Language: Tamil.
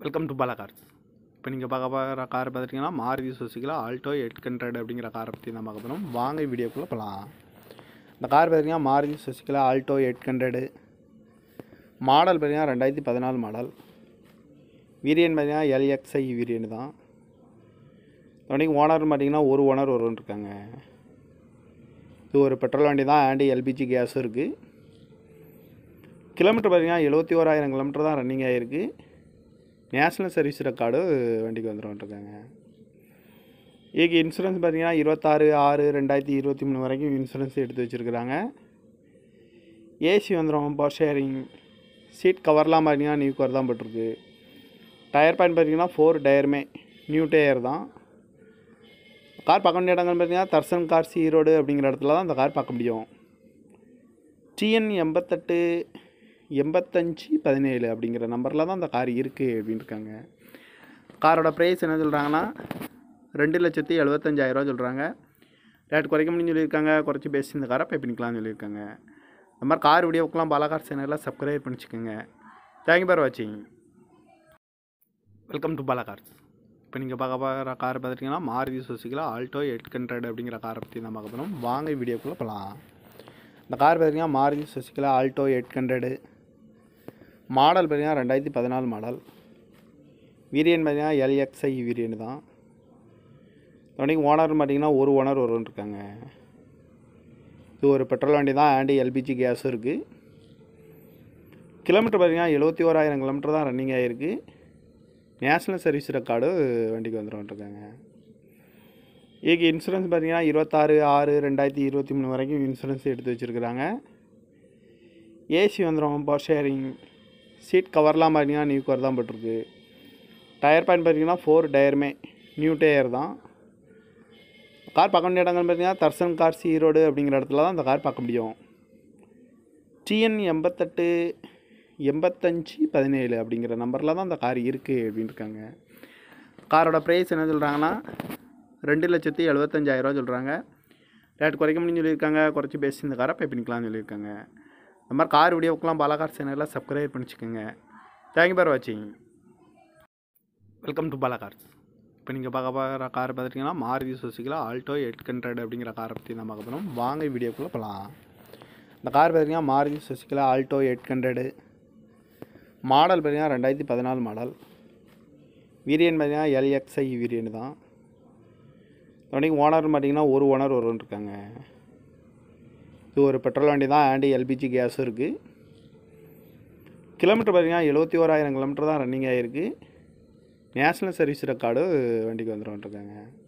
வெல்கம் டு பாலா கார்ஸ் இப்போ நீங்கள் பார்க்க பார்க்குற கார் பார்த்துட்டிங்கன்னா மாருதி சுசிக்கில் ஆல்டோ எட் ஹண்ட்ரட் அப்படிங்கிற காரை பற்றி நம்ம பார்க்க போகிறோம் வாங்க வீடியோக்குள்ளே போகலாம் இந்த கார் பார்த்திங்கன்னா மாருதி சுசிக்கில் ஆல்டோ எட் ஹண்ட்ரடு மாடல் பார்த்திங்கன்னா ரெண்டாயிரத்தி பதினாலு மாடல் வீரியன் பார்த்திங்கன்னா எல்எக்ஸ்ஐ வீரியன் தான் வண்டிக்கு ஓனர் பார்த்திங்கன்னா ஒரு ஓனர் ஒன்று இருக்காங்க இது ஒரு பெட்ரோல் வண்டி தான் ஆண்டி எல்பிஜி கேஸும் இருக்குது கிலோமீட்டர் பார்த்திங்கன்னா எழுபத்தி ஓராயிரம் கிலோமீட்டர் தான் ரன்னிங் ஆகிருக்கு நேஷ்னல் சர்வீஸ் ரெக்கார்டு வண்டிக்கு வந்துருக்காங்க இதுக்கு இன்சூரன்ஸ் பார்த்திங்கன்னா இருபத்தாறு ஆறு ரெண்டாயிரத்தி இருபத்தி மூணு வரைக்கும் இன்சூரன்ஸ் எடுத்து வச்சுருக்குறாங்க ஏசி வந்துடும் பவர் ஷேரிங் சீட் கவர்லாம் பார்த்திங்கன்னா நியூ கவர் தான் போட்டிருக்கு டயர் பாயிண்ட் பார்த்திங்கன்னா ஃபோர் டயருமே நியூ டயர் தான் கார் பார்க்க வேண்டிய இடங்கள் பார்த்திங்கன்னா தர்சன் சி ஈரோடு அப்படிங்கிற இடத்துல தான் அந்த கார் பார்க்க முடியும் டிஎன் எண்பத்தெட்டு எண்பத்தஞ்சு பதினேழு அப்படிங்கிற நம்பரில் தான் அந்த கார் இருக்குது அப்படின்னு இருக்காங்க காரோட ப்ரைஸ் என்ன சொல்கிறாங்கன்னா ரெண்டு லட்சத்தி எழுபத்தஞ்சாயிரரூவா சொல்கிறாங்க ரேட் குறைக்க முடியும் சொல்லியிருக்காங்க குறைச்சி பேசி இந்த காரை பே பண்ணிக்கலாம்னு சொல்லியிருக்காங்க இந்த மாதிரி கார் வீடியோக்கெலாம் பாலகார் சேனலில் சப்ஸ்கிரைப் பண்ணிச்சுக்கோங்க தேங்க்யூ ஃபார் வாட்சிங் வெல்கம் டு பாலகார்ஸ் இப்போ நீங்கள் பார்க்க பார்க்குற கார் பார்த்துட்டிங்கன்னா மாருதி சுசிக்கில் ஆல்டோ எயிட் ஹண்ட்ரட் அப்படிங்கிற காரை பற்றி தான் பார்க்க போகிறோம் வாங்க வீடியோக்குள்ளே போகலாம் இந்த கார் பார்த்திங்கன்னா மாருதி சுசிக்கில் ஆல்டோ எயிட் ஹண்ட்ரடு மாடல் பார்த்திங்கன்னா ரெண்டாயிரத்தி பதினாலு மாடல் வீரியன் பார்த்திங்கன்னா எல்எக்ஸ்ஐ வீரியன் தான் வண்டிக்கு ஓனர் பார்த்திங்கன்னா ஒரு ஓனர் வரும்னு இருக்காங்க இது ஒரு பெட்ரோல் வண்டி தான் ஆண்டி எல்பிஜி கேஸும் இருக்குது கிலோமீட்டர் பார்த்திங்கன்னா எழுபத்தி ஓராயிரம் கிலோமீட்டர் தான் ரன்னிங் ஆகிருக்கு நேஷ்னல் சர்வீஸ் ரெக்கார்டு வண்டிக்கு வந்துடும்ன்ட்ருக்காங்க இதுக்கு இன்சூரன்ஸ் பார்த்திங்கன்னா இருபத்தாறு ஆறு ரெண்டாயிரத்தி இருபத்தி மூணு வரைக்கும் இன்சூரன்ஸ் எடுத்து வச்சுருக்குறாங்க ஏசி வந்துடும் பவர் ஷேரிங் சீட் கவர்லாம் பார்த்தீங்கன்னா நியூ கவர் தான் போட்டிருக்கு டயர் பாயிண்ட் பார்த்தீங்கன்னா ஃபோர் டயருமே நியூ டயர் தான் கார் பார்க்க வேண்டிய இடங்கள் பார்த்தீங்கன்னா தர்சன் கார் சி ரோடு அப்படிங்கிற இடத்துல தான் அந்த கார் பார்க்க முடியும் டிஎன் எண்பத்தெட்டு எண்பத்தஞ்சு பதினேழு அப்படிங்கிற நம்பரில் தான் அந்த கார் இருக்குது அப்படின்னு இருக்காங்க காரோட ப்ரைஸ் என்ன சொல்கிறாங்கன்னா ரெண்டு லட்சத்தி எழுபத்தஞ்சாயிரரூவா சொல்கிறாங்க ரேட் குறைக்க முடியும்னு சொல்லியிருக்காங்க குறைச்சி பேசி இந்த காரை பே பண்ணிக்கலாம்னு சொல்லியிருக்காங்க இந்த மாதிரி கார் வீடியோக்கெலாம் பாலாகார் சேனலில் சப்ஸ்கிரைப் பண்ணிச்சுக்கோங்க தேங்க்யூ பார் வாட்சிங் வெல்கம் டு பாலாகார்ஸ் இப்போ நீங்கள் பார்க்க பார்க்குற கார் பார்த்துட்டிங்கன்னா மாருதி சுசிக்கில் ஆல்டோ எயிட் ஹண்ட்ரட் அப்படிங்கிற காரை பற்றி தான் பார்க்க போகிறோம் வாங்க வீடியோக்குள்ளே போகலாம் இந்த கார் பார்த்திங்கன்னா மாருதி சுசிக்கில் ஆல்டோ எயிட் ஹண்ட்ரடு மாடல் பார்த்திங்கன்னா ரெண்டாயிரத்தி பதினாலு மாடல் வீரியன் பார்த்திங்கன்னா எல்எக்ஸ்ஐ வீரியன் தான் தொடங்கி ஓனர் பார்த்திங்கன்னா ஒரு ஓனர் ஒருவன் இருக்காங்க இது ஒரு பெட்ரோல் வண்டி தான் ஆண்டி எல்பிஜி கேஸும் இருக்குது கிலோமீட்டர் பார்த்திங்கன்னா எழுபத்தி ஓராயிரம் கிலோமீட்டர் தான் ரன்னிங் ஆகிருக்கு நேஷ்னல் சர்வீஸ் ரெக்கார்டு வண்டிக்கு வந்துருக்காங்க